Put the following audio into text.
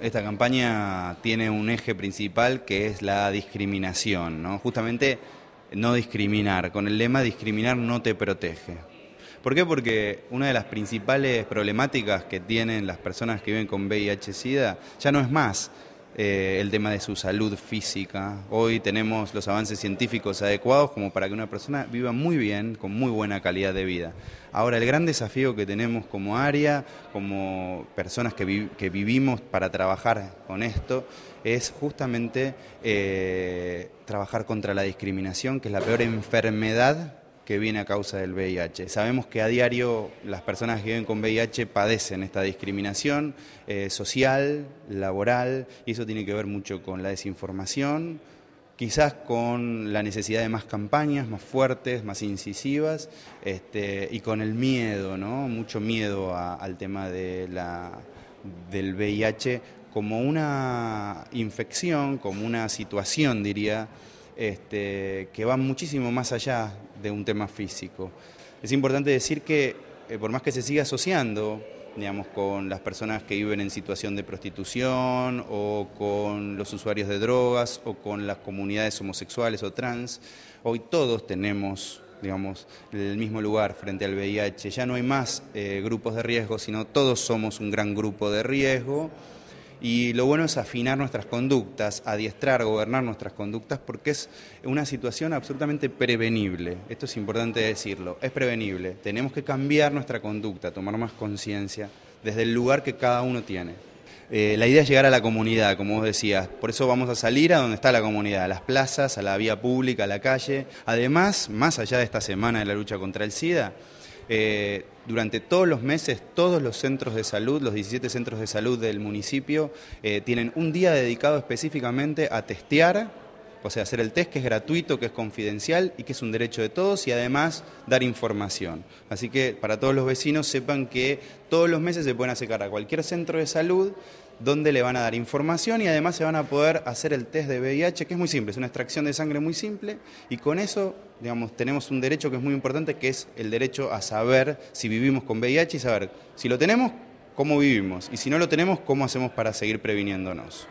Esta campaña tiene un eje principal que es la discriminación, ¿no? Justamente no discriminar, con el lema discriminar no te protege. ¿Por qué? Porque una de las principales problemáticas que tienen las personas que viven con VIH-Sida ya no es más eh, el tema de su salud física. Hoy tenemos los avances científicos adecuados como para que una persona viva muy bien, con muy buena calidad de vida. Ahora, el gran desafío que tenemos como área, como personas que, vivimos para trabajar con esto, es justamente eh, trabajar contra la discriminación, que es la peor enfermedad que viene a causa del VIH. Sabemos que a diario las personas que viven con VIH padecen esta discriminación eh, social, laboral, y eso tiene que ver mucho con la desinformación, quizás con la necesidad de más campañas, más fuertes, más incisivas, este, y con el miedo, ¿no? mucho miedo al tema de la, del VIH como una infección, como una situación, diría, este, que va muchísimo más allá de un tema físico. Es importante decir que eh, por más que se siga asociando digamos, con las personas que viven en situación de prostitución o con los usuarios de drogas o con las comunidades homosexuales o trans, hoy todos tenemos digamos, el mismo lugar frente al VIH. Ya no hay más eh, grupos de riesgo, sino todos somos un gran grupo de riesgo. Y lo bueno es afinar nuestras conductas, adiestrar, gobernar nuestras conductas, porque es una situación absolutamente prevenible. Esto es importante decirlo, es prevenible. Tenemos que cambiar nuestra conducta, tomar más conciencia desde el lugar que cada uno tiene. Eh, la idea es llegar a la comunidad, como vos decías. Por eso vamos a salir a donde está la comunidad, a las plazas, a la vía pública, a la calle. Además, más allá de esta semana de la lucha contra el SIDA, eh, durante todos los meses, todos los centros de salud, los 17 centros de salud del municipio, eh, tienen un día dedicado específicamente a testear o sea, hacer el test que es gratuito, que es confidencial y que es un derecho de todos y además dar información. Así que para todos los vecinos sepan que todos los meses se pueden acercar a cualquier centro de salud donde le van a dar información y además se van a poder hacer el test de VIH, que es muy simple, es una extracción de sangre muy simple y con eso, digamos, tenemos un derecho que es muy importante, que es el derecho a saber si vivimos con VIH y saber si lo tenemos, cómo vivimos y si no lo tenemos, cómo hacemos para seguir previniéndonos.